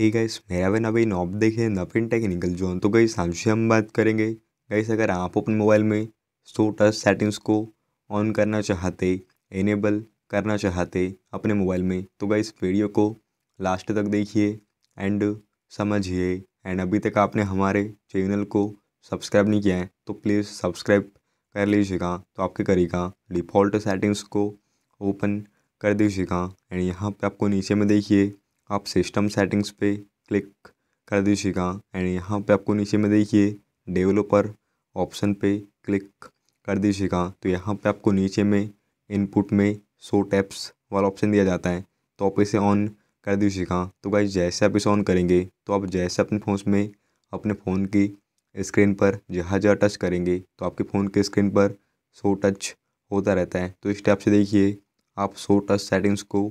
ही guys मेरा हवन अभी नॉब देखे नफिन टेक्निकल जोन तो गाइस से हम बात करेंगे गाइस अगर आप अपने मोबाइल में सो टच सेटिंग्स को ऑन करना चाहते इनेबल करना चाहते अपने मोबाइल में तो गाइस वीडियो को लास्ट तक देखिए एंड समझिए एंड अभी तक आपने हमारे चैनल को सब्सक्राइब नहीं किया है तो प्लीज़ सब्सक्राइब कर लीजिएगा तो आपके करेगा डिफ़ॉल्ट सेटिंग्स को ओपन कर दीजिएगा एंड यहाँ पे आपको नीचे में देखिए आप सिस्टम सेटिंग्स पे क्लिक कर दीजिएगा एंड यहाँ पे आपको नीचे में देखिए डेवलपर ऑप्शन पे क्लिक कर दीजिएगा तो यहाँ पे आपको नीचे में इनपुट में सो टैप्स वाला ऑप्शन दिया जाता है तो आप इसे ऑन कर दीजिएगा तो भाई जैसे आप इसे ऑन करेंगे तो आप जैसे अपने फ़ोन में अपने फ़ोन की स्क्रीन पर जहाँ जहाँ टच करेंगे तो आपके फ़ोन के स्क्रीन पर सो टच होता रहता है तो इस टैप से देखिए आप सो टच सेटिंग्स को